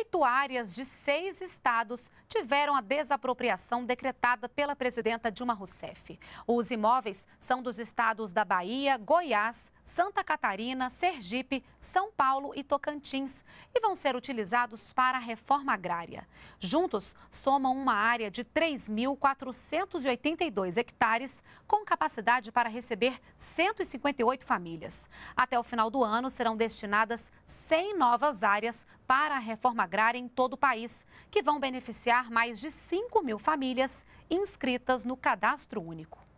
oito áreas de seis estados tiveram a desapropriação decretada pela presidenta Dilma Rousseff. Os imóveis são dos estados da Bahia, Goiás, Santa Catarina, Sergipe, São Paulo e Tocantins e vão ser utilizados para a reforma agrária. Juntos, somam uma área de 3.482 hectares, com capacidade para receber 158 famílias. Até o final do ano, serão destinadas 100 novas áreas para a reforma agrária em todo o país, que vão beneficiar mais de 5 mil famílias inscritas no Cadastro Único.